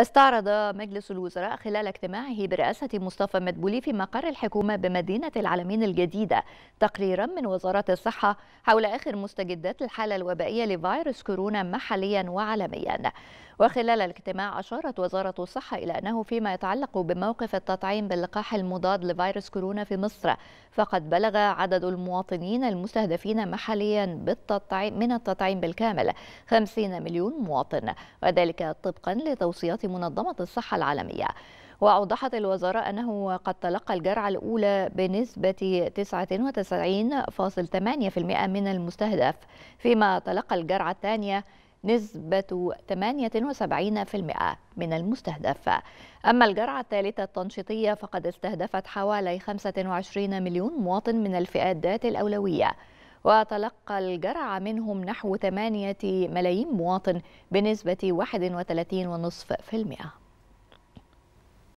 استعرض مجلس الوزراء خلال اجتماعه برئاسة مصطفى مدبولي في مقر الحكومة بمدينة العالمين الجديدة تقريرا من وزارة الصحة حول آخر مستجدات الحالة الوبائية لفيروس كورونا محليا وعالميا وخلال الاجتماع أشارت وزارة الصحة إلى أنه فيما يتعلق بموقف التطعيم باللقاح المضاد لفيروس كورونا في مصر فقد بلغ عدد المواطنين المستهدفين محليا بالتطعيم من التطعيم بالكامل 50 مليون مواطن وذلك طبقا لتوصيات منظمة الصحة العالمية وأوضحت الوزارة أنه قد تلقى الجرعة الأولى بنسبة 99.8% من المستهدف فيما تلقى الجرعة الثانية نسبة 78% من المستهدف أما الجرعة الثالثة التنشيطية فقد استهدفت حوالي 25 مليون مواطن من الفئات ذات الأولوية وتلقى الجرعة منهم نحو 8 ملايين مواطن بنسبة 31.5%